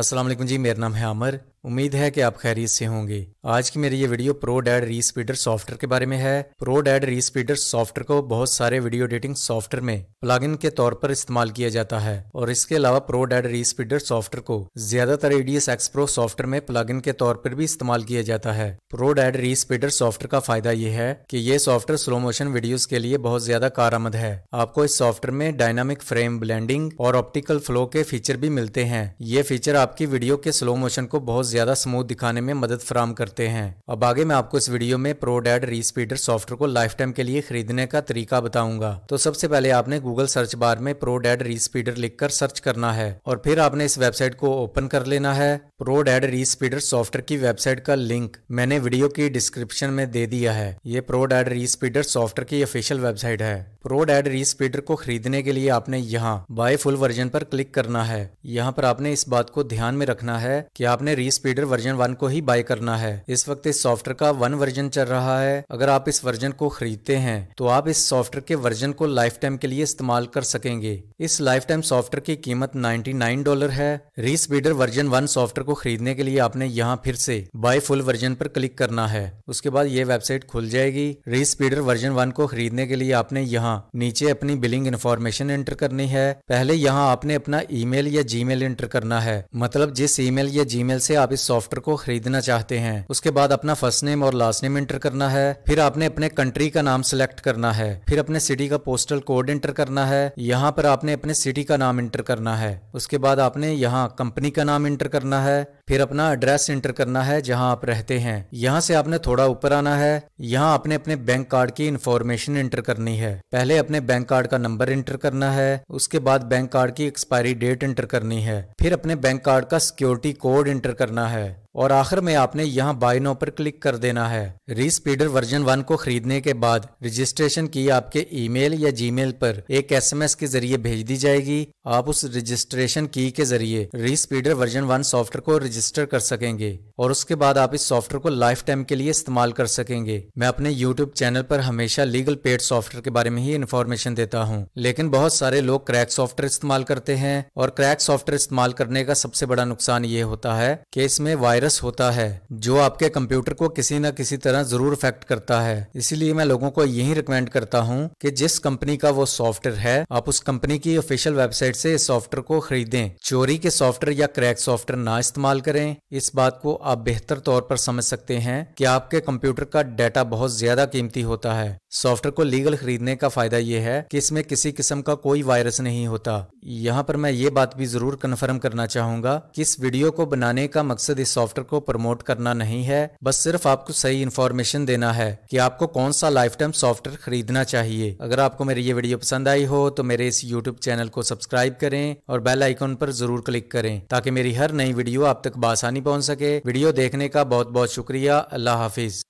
असलम जी मेरा नाम है अमर उम्मीद है कि आप खैरियत से होंगे आज की मेरी ये video Pro Dad ReSpeeder software के बारे में है प्रो डैड रीस्पीडर सॉफ्टवेयर को बहुत सारे वीडियो एडिटिंग सॉफ्टवेयर में प्लगइन के तौर पर इस्तेमाल किया जाता है और इसके अलावा प्रो डैड रीस्पीडर सॉफ्टवेयर को ज्यादातर एडीएस प्रो सॉफ्टवेयर में प्लगइन के तौर पर भी इस्तेमाल किया जाता है प्रो डैड रीस्पीडर सॉफ्टवेयर का फायदा ये है की ये सॉफ्टवेयर स्लो मोशन वीडियो के लिए बहुत ज्यादा आमद है आपको इस सॉफ्टवेयर में डायनामिक फ्रेम ब्लैंडिंग और ऑप्टिकल फ्लो के फीचर भी मिलते हैं ये फीचर आपकी वीडियो के स्लो मोशन को बहुत ज्यादा स्मूथ दिखाने में मदद फराम करते हैं अब आगे मैं आपको इस वीडियो में प्रो डेड रीस्पीडर सॉफ्टवेयर को लाइफ टाइम के लिए खरीदने का तरीका बताऊंगा तो सबसे पहले आपने गूगल सर्च बार में प्रो डेड रीस्पीडर लिखकर सर्च करना है और फिर आपने इस वेबसाइट को ओपन कर लेना है प्रो डेड रीस्पीडर सॉफ्टवेयर की वेबसाइट का लिंक मैंने वीडियो की डिस्क्रिप्शन में दे दिया है ये प्रो डेड रीस्पीडर सॉफ्टवेयर की ऑफिशियल वेबसाइट है प्रो डेड रीस्पीडर को खरीदने के लिए आपने यहाँ बाय फुल वर्जन पर क्लिक करना है यहाँ पर आपने इस बात को ध्यान में रखना है कि आपने रीस स्पीडर वर्जन वन को ही बाय करना है इस वक्त इस सॉफ्टवेयर का वन वर्जन चल रहा है अगर आप इस वर्जन को खरीदते हैं तो आप इस सॉफ्टवेयर के वर्जन को लाइफ टाइम के लिए इस्तेमाल कर सकेंगे इस लाइफ टाइम सॉफ्टवेयर की कीमत 99 डॉलर है स्पीडर वर्जन वन सॉफ्टवेयर को खरीदने के लिए आपने यहाँ फिर से बाय फुल वर्जन पर क्लिक करना है उसके बाद ये वेबसाइट खुल जाएगी री स्पीडर वर्जन वन को खरीदने के लिए आपने यहाँ नीचे अपनी बिलिंग इन्फॉर्मेशन एंटर करनी है पहले यहाँ आपने अपना ईमेल या जी एंटर करना है मतलब जिस ई या जी से आप आप इस सॉफ्टवेयर को खरीदना चाहते हैं उसके बाद अपना फर्स्ट नेम और लास्ट नेम एंटर करना है फिर आपने अपने कंट्री का नाम सिलेक्ट करना है फिर अपने सिटी का पोस्टल कोड एंटर करना है यहाँ पर आपने अपने सिटी का नाम एंटर करना है उसके बाद आपने यहाँ कंपनी का नाम एंटर करना है फिर अपना एड्रेस एंटर करना है जहाँ आप रहते हैं यहाँ से आपने थोड़ा ऊपर आना है यहाँ आपने अपने बैंक कार्ड की इंफॉर्मेशन एंटर करनी है पहले अपने बैंक कार्ड का नंबर एंटर करना है उसके बाद बैंक कार्ड की एक्सपायरी डेट एंटर करनी है फिर अपने बैंक कार्ड का सिक्योरिटी कोड एंटर करना करना है और आखिर में आपने यहाँ बाय नो पर क्लिक कर देना है रीस्पीडर वर्जन वन को खरीदने के बाद रजिस्ट्रेशन की आपके ईमेल या जीमेल पर एक एसएमएस के जरिए भेज दी जाएगी आप उस रजिस्ट्रेशन की के जरिए रीस्पीडर वर्जन वन सॉफ्टवेयर को रजिस्टर कर सकेंगे और उसके बाद आप इस सॉफ्टवेयर को लाइफ टाइम के लिए इस्तेमाल कर सकेंगे मैं अपने यूट्यूब चैनल पर हमेशा लीगल पेड सॉफ्टवेयर के बारे में ही इन्फॉर्मेशन देता हूँ लेकिन बहुत सारे लोग क्रैक सॉफ्टवेयर इस्तेमाल करते हैं और क्रैक सॉफ्टवेयर इस्तेमाल करने का सबसे बड़ा नुकसान ये होता है की इसमें वायरस वायरस होता है जो आपके कंप्यूटर को किसी न किसी तरह जरूर इफेक्ट करता है इसीलिए मैं लोगों को यही रिकमेंड करता हूँ कि जिस कंपनी का वो सॉफ्टवेयर है आप उस कंपनी की ऑफिशियल वेबसाइट से इस सॉफ्टवेयर को खरीदें चोरी के सॉफ्टवेयर या क्रैक सॉफ्टवेयर ना इस्तेमाल करें इस बात को आप बेहतर तौर पर समझ सकते हैं कि आपके कंप्यूटर का डाटा बहुत ज्यादा कीमती होता है सॉफ्टवेयर को लीगल खरीदने का फायदा यह है कि इसमें किसी किस्म का कोई वायरस नहीं होता यहाँ पर मैं ये बात भी जरूर कन्फर्म करना चाहूंगा कि इस वीडियो को बनाने का मकसद इस सॉफ्ट सॉफ्टवेयर को प्रमोट करना नहीं है बस सिर्फ आपको सही इन्फॉर्मेशन देना है कि आपको कौन सा लाइफ टाइम सॉफ्टवेयर खरीदना चाहिए अगर आपको मेरी ये वीडियो पसंद आई हो तो मेरे इस यूट्यूब चैनल को सब्सक्राइब करें और बेल आइकॉन पर जरूर क्लिक करें ताकि मेरी हर नई वीडियो आप तक बासानी पहुंच सके वीडियो देखने का बहुत बहुत शुक्रिया अल्लाह हाफिज